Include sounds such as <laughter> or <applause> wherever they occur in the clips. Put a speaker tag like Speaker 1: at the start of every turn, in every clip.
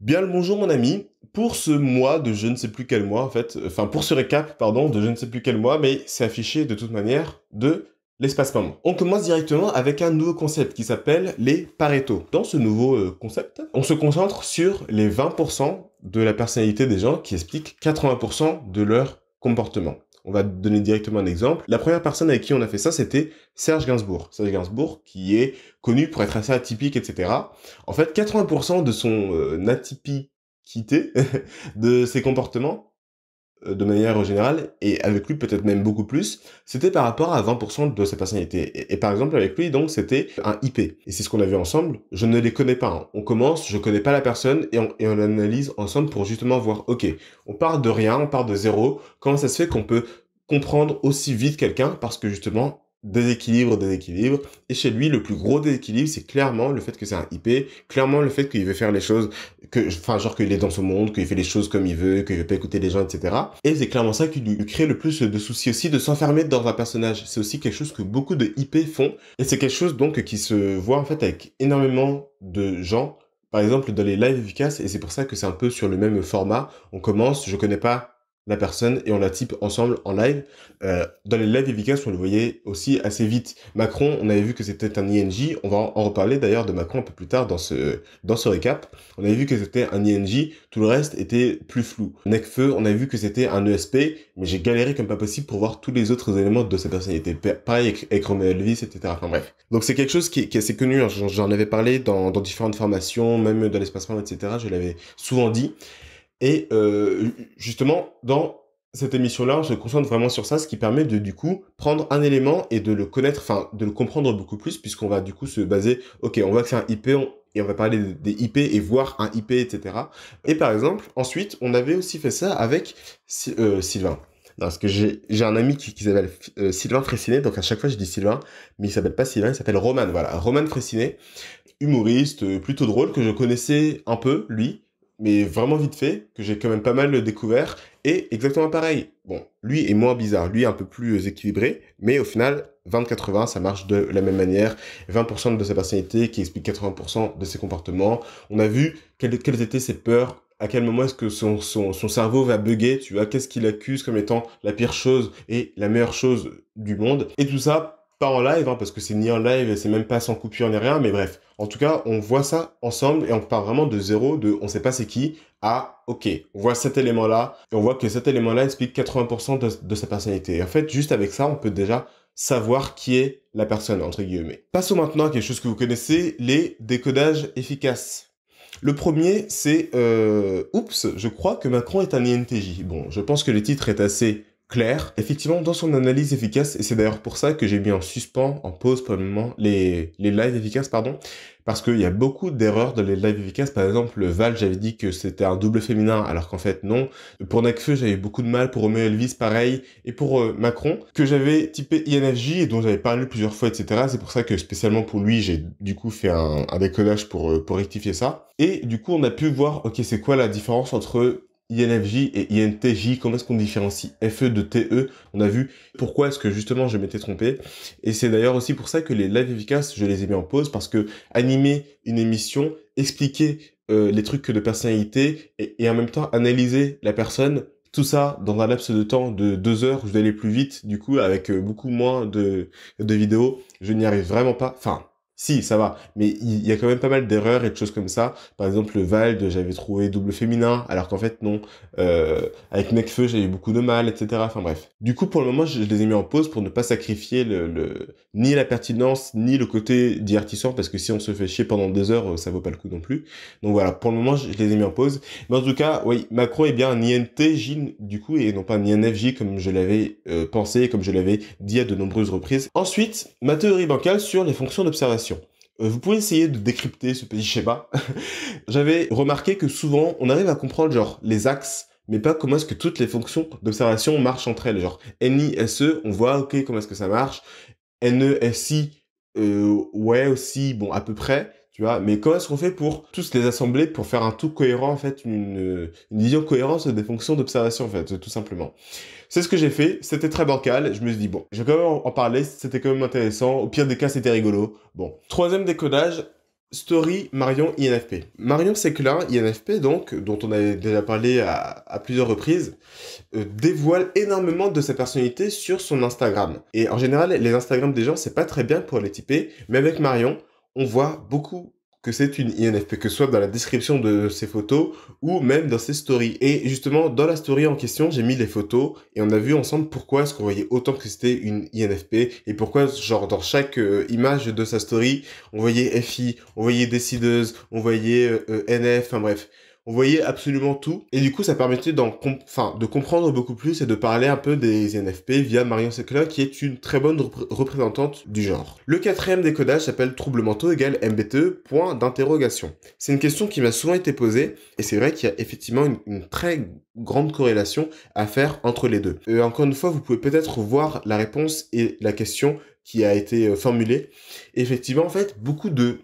Speaker 1: Bien le bonjour mon ami, pour ce mois de je ne sais plus quel mois en fait, euh, enfin pour ce récap pardon de je ne sais plus quel mois, mais c'est affiché de toute manière de l'espace moment. On commence directement avec un nouveau concept qui s'appelle les Pareto. Dans ce nouveau euh, concept, on se concentre sur les 20% de la personnalité des gens qui expliquent 80% de leur comportement. On va donner directement un exemple. La première personne avec qui on a fait ça, c'était Serge Gainsbourg. Serge Gainsbourg, qui est connu pour être assez atypique, etc. En fait, 80% de son euh, atypiquité <laughs> de ses comportements euh, de manière générale, et avec lui peut-être même beaucoup plus, c'était par rapport à 20% de sa personnalité. Et, par exemple, avec lui, donc, c'était un IP. Et c'est ce qu'on a vu ensemble. Je ne les connais pas. Hein. On commence, je connais pas la personne, et on, et on analyse ensemble pour justement voir, ok, on part de rien, on part de zéro. Comment ça se fait qu'on peut comprendre aussi vite quelqu'un? Parce que justement, déséquilibre, déséquilibre. Et chez lui, le plus gros déséquilibre, c'est clairement le fait que c'est un IP, clairement le fait qu'il veut faire les choses que enfin genre qu'il est dans ce monde qu'il fait les choses comme il veut qu'il veut pas écouter les gens etc et c'est clairement ça qui lui crée le plus de soucis aussi de s'enfermer dans un personnage c'est aussi quelque chose que beaucoup de IP font et c'est quelque chose donc qui se voit en fait avec énormément de gens par exemple dans les lives efficaces et c'est pour ça que c'est un peu sur le même format on commence je connais pas la personne et on la type ensemble en live. Euh, dans les lives efficaces, on le voyait aussi assez vite. Macron, on avait vu que c'était un ING. On va en reparler d'ailleurs de Macron un peu plus tard dans ce, dans ce récap. On avait vu que c'était un ING. Tout le reste était plus flou. Necfeu, on avait vu que c'était un ESP, mais j'ai galéré comme pas possible pour voir tous les autres éléments de sa personnalité. Pareil avec, Romain Elvis, etc. Enfin bref. Donc c'est quelque chose qui, est assez connu. Hein. J'en avais parlé dans, différentes formations, même dans l'espace etc. Je l'avais souvent dit. Et justement, dans cette émission-là, je se concentre vraiment sur ça, ce qui permet de du coup prendre un élément et de le connaître, enfin de le comprendre beaucoup plus, puisqu'on va du coup se baser, ok, on va faire un IP et on va parler des IP et voir un IP, etc. Et par exemple, ensuite, on avait aussi fait ça avec euh, Sylvain. Non, parce que j'ai un ami qui, s'appelle euh, Sylvain Fressinet, donc à chaque fois je dis Sylvain, mais il s'appelle pas Sylvain, il s'appelle Roman, voilà, Roman Fressinet, humoriste, euh, plutôt drôle, que je connaissais un peu, lui, mais vraiment vite fait, que j'ai quand même pas mal découvert. Et exactement pareil. Bon, lui est moins bizarre, lui est un peu plus euh, équilibré, mais au final, 20-80, ça marche de la même manière. 20% de sa personnalité qui explique 80% de ses comportements. On a vu quelles, étaient ses peurs, à quel moment est-ce que son, son, son, cerveau va bugger, tu vois, qu'est-ce qu'il accuse comme étant la pire chose et la meilleure chose du monde. Et tout ça pas en live, hein, parce que c'est ni en live, c'est même pas sans coupure ni rien, mais bref. En tout cas, on voit ça ensemble et on part vraiment de zéro, de on sait pas c'est qui, à ok, on voit cet élément-là, et on voit que cet élément-là explique 80% de, sa personnalité. en fait, juste avec ça, on peut déjà savoir qui est la personne, entre guillemets. Passons maintenant à quelque chose que vous connaissez, les décodages efficaces. Le premier, c'est euh, Oups, je crois que Macron est un INTJ. Bon, je pense que le titre est assez clair, effectivement, dans son analyse efficace, et c'est d'ailleurs pour ça que j'ai mis en suspens, en pause pour le moment, les, les lives efficaces, pardon, parce qu'il y a beaucoup d'erreurs dans les lives efficaces. Par exemple, Val, j'avais dit que c'était un double féminin, alors qu'en fait, non. Pour Necfeu, j'avais beaucoup de mal. Pour Romeo Elvis, pareil. Et pour euh, Macron, que j'avais typé INFJ et dont j'avais parlé plusieurs fois, etc. C'est pour ça que spécialement pour lui, j'ai du coup fait un, un décodage pour, euh, pour rectifier ça. Et du coup, on a pu voir, ok, c'est quoi la différence entre INFJ et INTJ, comment est-ce qu'on différencie FE de TE On a vu pourquoi est-ce que justement je m'étais trompé. Et c'est d'ailleurs aussi pour ça que les lives efficaces, je les ai mis en pause parce que animer une émission, expliquer euh, les trucs de personnalité et, et en même temps analyser la personne, tout ça dans un laps de temps de deux heures, je vais aller plus vite, du coup avec euh, beaucoup moins de, de vidéos, je n'y arrive vraiment pas. Enfin, si, ça va. Mais il y a quand même pas mal d'erreurs et de choses comme ça. Par exemple, le valde, j'avais trouvé double féminin, alors qu'en fait, non. Euh, avec Necfeu, j'avais eu beaucoup de mal, etc. Enfin bref. Du coup, pour le moment, je, les ai mis en pause pour ne pas sacrifier le, ni la pertinence, ni le côté divertissant, parce que si on se fait chier pendant deux heures, ça vaut pas le coup non plus. Donc voilà, pour le moment, je, les ai mis en pause. Mais en tout cas, oui, Macron est bien un INTJ, du coup, et non pas un INFJ, comme je l'avais euh, pensé, comme je l'avais dit à de nombreuses reprises. Ensuite, ma théorie bancale sur les fonctions d'observation euh, vous pouvez essayer de décrypter ce petit schéma. <laughs> J'avais remarqué que souvent, on arrive à comprendre genre les axes, mais pas comment est-ce que toutes les fonctions d'observation marchent entre elles. Genre N-I-S-E, on voit, ok, comment est-ce que ça marche. E s euh, ouais aussi, bon, à peu près. Tu vois, mais comment est-ce qu'on fait pour tous les assembler pour faire un tout cohérent, en fait, une, euh, vision cohérente des fonctions d'observation, en fait, tout simplement. C'est ce que j'ai fait, c'était très bancal, je me suis dit, bon, je vais quand même en parler, c'était quand même intéressant, au pire des cas, c'était rigolo. Bon. Troisième décodage, Story Marion INFP. Marion Séclin, INFP donc, dont on avait déjà parlé à, plusieurs reprises, euh, dévoile énormément de sa personnalité sur son Instagram. Et en général, les Instagram des gens, c'est pas très bien pour les typer, mais avec Marion, on voit beaucoup que c'est une INFP, que ce soit dans la description de ses photos ou même dans ses stories. Et justement, dans la story en question, j'ai mis les photos et on a vu ensemble pourquoi est-ce qu'on voyait autant que c'était une INFP et pourquoi, genre, dans chaque euh, image de sa story, on voyait FI, on voyait décideuse, on voyait euh, euh, NF, enfin bref on voyait absolument tout. Et du coup, ça permettait d'en enfin de comprendre beaucoup plus et de parler un peu des NFP via Marion Secla, qui est une très bonne représentante du genre. Le quatrième décodage s'appelle trouble mentaux égale MBTE, point d'interrogation. C'est une question qui m'a souvent été posée, et c'est vrai qu'il y a effectivement une, très grande corrélation à faire entre les deux. Et euh, encore une fois, vous pouvez peut-être voir la réponse et la question qui a été euh, formulée. effectivement, en fait, beaucoup de,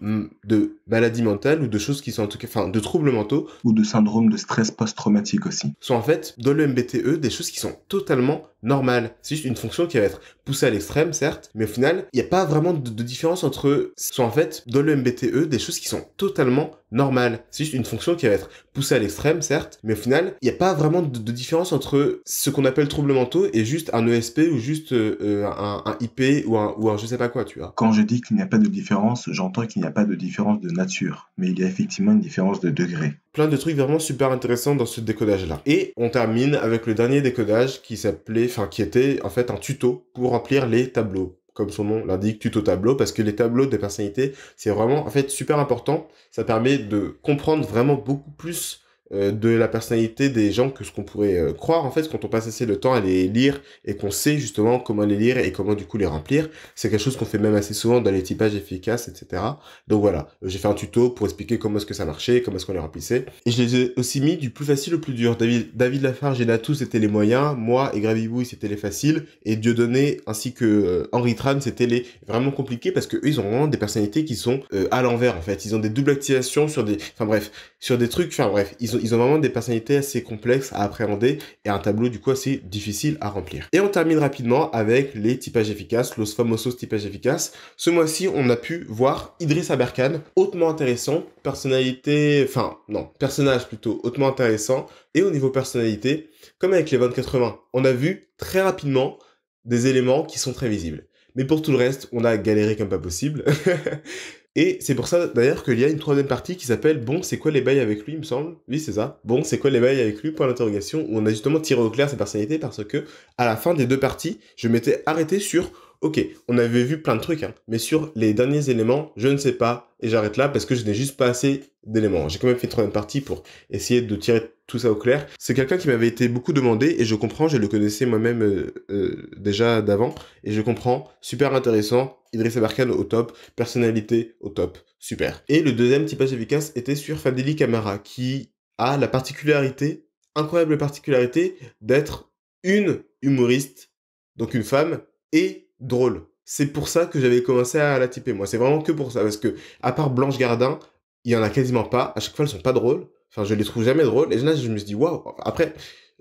Speaker 1: de maladies mentales ou de choses qui sont en tout cas, enfin, de troubles mentaux. Ou de syndrome de stress post-traumatique aussi. Sont en fait, dans le MBTE, des choses qui sont totalement normales. C'est juste une fonction qui va être poussée à l'extrême, certes, mais au final, il n'y a pas vraiment de, différence entre, sont en fait, dans le MBTE, des choses qui sont totalement normales. C'est juste une fonction qui va être poussée à l'extrême, certes, mais au final, il n'y a pas vraiment de, différence entre ce qu'on appelle troubles mentaux et juste un ESP ou juste euh, euh, un, IP ou un, ou un je sais pas quoi, tu vois. Quand je dis qu'il n'y a pas de différence, j'entends qu'il n'y a pas de différence de nature, mais il y a effectivement une différence de degré. Plein de trucs vraiment super intéressants dans ce décodage-là. Et on termine avec le dernier décodage qui s'appelait, enfin qui était en fait un tuto pour remplir les tableaux comme son nom l'indique, tuto tableau, parce que les tableaux des personnalités c'est vraiment, en fait, super important. Ça permet de comprendre vraiment beaucoup plus euh, de la personnalité des gens que ce qu'on pourrait euh, croire en fait quand on passe assez de temps à les lire et qu'on sait justement comment les lire et comment du coup les remplir c'est quelque chose qu'on fait même assez souvent dans les typages efficaces etc donc voilà euh, j'ai fait un tuto pour expliquer comment est-ce que ça marchait comment est-ce qu'on les remplissait et je les ai aussi mis du plus facile au plus dur David, David Lafarge et Natou c'était les moyens moi et Gravibouille c'était les faciles et Dieudonné ainsi que Henri Tran c'était les vraiment compliqués parce que eux, ils ont vraiment des personnalités qui sont à l'envers en fait ils ont des doubles activations sur des enfin bref sur des trucs enfin bref ils ont ils ont vraiment des personnalités assez complexes à appréhender et un tableau du coup assez difficile à remplir. Et on termine rapidement avec les typages efficaces, los famosos typages efficaces. Ce mois-ci, on a pu voir Idriss Aberkan, hautement intéressant, personnalité, enfin non, personnage plutôt hautement intéressant. Et au niveau personnalité, comme avec les 2080, on a vu très rapidement des éléments qui sont très visibles. Mais pour tout le reste, on a galéré comme pas possible. <laughs> Et c'est pour ça d'ailleurs qu'il y a une troisième partie qui s'appelle Bon, c'est quoi les bails avec lui, il me semble. Oui, c'est ça. Bon, c'est quoi les bails avec lui, point d'interrogation, où on a justement tiré au clair sa personnalité parce que, à la fin des deux parties, je m'étais arrêté sur Ok, on avait vu plein de trucs, hein, mais sur les derniers éléments, je ne sais pas, et j'arrête là parce que je n'ai juste pas assez d'éléments. J'ai quand même fait une troisième partie pour essayer de tirer tout ça au clair. C'est quelqu'un qui m'avait été beaucoup demandé, et je comprends, je le connaissais moi-même euh, euh, déjà d'avant, et je comprends, super intéressant, Idriss Aberkan au top, personnalité au top, super. Et le deuxième de efficace était sur Fadeli Camara, qui a la particularité, incroyable particularité, d'être une humoriste, donc une femme, et drôle. C'est pour ça que j'avais commencé à la typer, moi. C'est vraiment que pour ça. Parce que, à part Blanche Gardin, il y en a quasiment pas. À chaque fois, elles sont pas drôles. Enfin, je les trouve jamais drôles. Et là, je me suis dit, waouh. Après,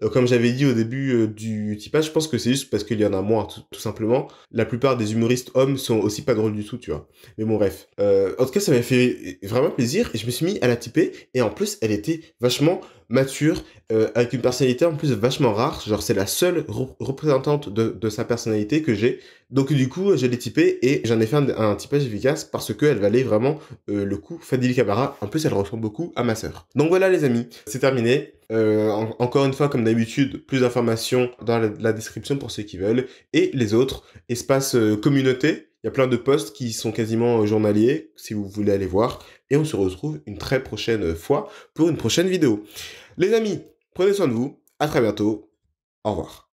Speaker 1: euh, comme j'avais dit au début euh, du typage, je pense que c'est juste parce qu'il y en a moins, tout, simplement. La plupart des humoristes hommes sont aussi pas drôles du tout, tu vois. Mais bon, bref. Euh, en tout cas, ça m'a fait vraiment plaisir et je me suis mis à la typer. Et en plus, elle était vachement mature, euh, avec une personnalité en plus vachement rare. Genre, c'est la seule représentante de, sa personnalité que j'ai. Donc, du coup, je l'ai typée et j'en ai fait un, typage efficace parce qu'elle valait vraiment euh, le coup. Fadili Kabara en plus, elle ressemble beaucoup à ma soeur Donc, voilà, les amis, c'est terminé. Euh, encore une fois, comme d'habitude, plus d'informations dans la, description pour ceux qui veulent. Et les autres, espace communauté il y a plein de posts qui sont quasiment euh, journaliers, si vous voulez aller voir. Et on se retrouve une très prochaine fois pour une prochaine vidéo. Les amis, prenez soin de vous. À très bientôt. Au revoir.